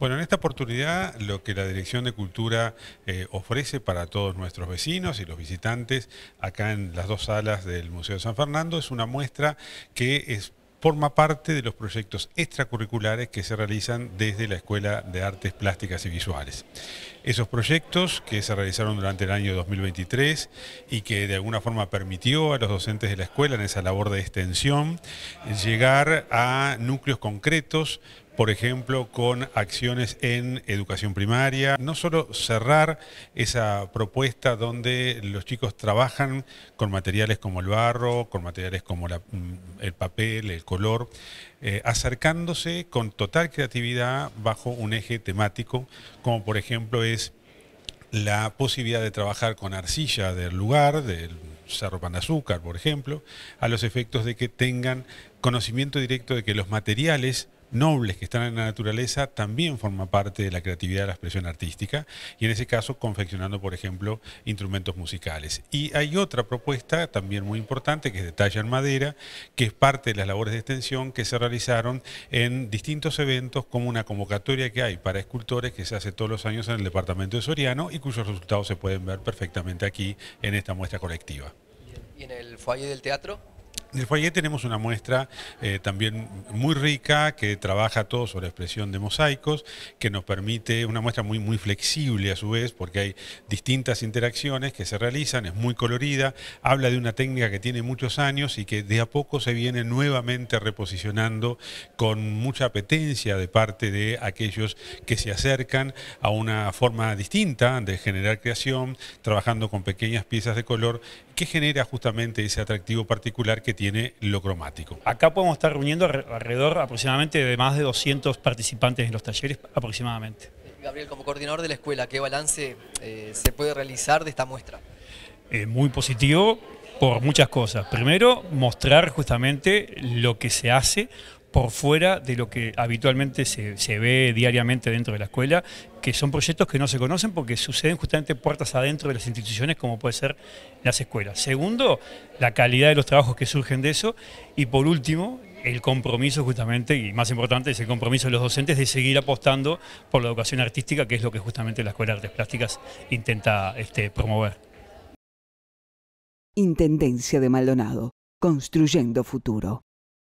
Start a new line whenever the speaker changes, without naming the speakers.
Bueno, en esta oportunidad lo que la Dirección de Cultura eh, ofrece para todos nuestros vecinos y los visitantes acá en las dos salas del Museo de San Fernando es una muestra que forma parte de los proyectos extracurriculares que se realizan desde la Escuela de Artes Plásticas y Visuales. Esos proyectos que se realizaron durante el año 2023 y que de alguna forma permitió a los docentes de la escuela en esa labor de extensión llegar a núcleos concretos por ejemplo, con acciones en educación primaria, no solo cerrar esa propuesta donde los chicos trabajan con materiales como el barro, con materiales como mm, el papel, el color, eh, acercándose con total creatividad bajo un eje temático, como por ejemplo es la posibilidad de trabajar con arcilla del lugar, del Cerro Pan de Azúcar, por ejemplo, a los efectos de que tengan conocimiento directo de que los materiales nobles que están en la naturaleza también forma parte de la creatividad de la expresión artística y en ese caso confeccionando, por ejemplo, instrumentos musicales. Y hay otra propuesta también muy importante que es de talla en madera, que es parte de las labores de extensión que se realizaron en distintos eventos como una convocatoria que hay para escultores que se hace todos los años en el departamento de Soriano y cuyos resultados se pueden ver perfectamente aquí en esta muestra colectiva.
¿Y en el foyer del teatro?
En el foyer tenemos una muestra eh, también muy rica que trabaja todo sobre expresión de mosaicos, que nos permite una muestra muy, muy flexible a su vez, porque hay distintas interacciones que se realizan, es muy colorida, habla de una técnica que tiene muchos años y que de a poco se viene nuevamente reposicionando con mucha apetencia de parte de aquellos que se acercan a una forma distinta de generar creación, trabajando con pequeñas piezas de color, que genera justamente ese atractivo particular que tiene lo cromático.
Acá podemos estar reuniendo alrededor aproximadamente de más de 200 participantes en los talleres aproximadamente. Gabriel, como coordinador de la escuela, ¿qué balance eh, se puede realizar de esta muestra? Eh, muy positivo por muchas cosas. Primero, mostrar justamente lo que se hace por fuera de lo que habitualmente se, ve diariamente dentro de la escuela, que son proyectos que no se conocen porque suceden justamente puertas adentro de las instituciones como puede ser las escuelas. Segundo, la calidad de los trabajos que surgen de eso y por último, el compromiso justamente, y más importante es el compromiso de los docentes de seguir apostando por la educación artística, que es lo que justamente la Escuela de Artes Plásticas intenta este, promover.
Intendencia de Maldonado, construyendo futuro.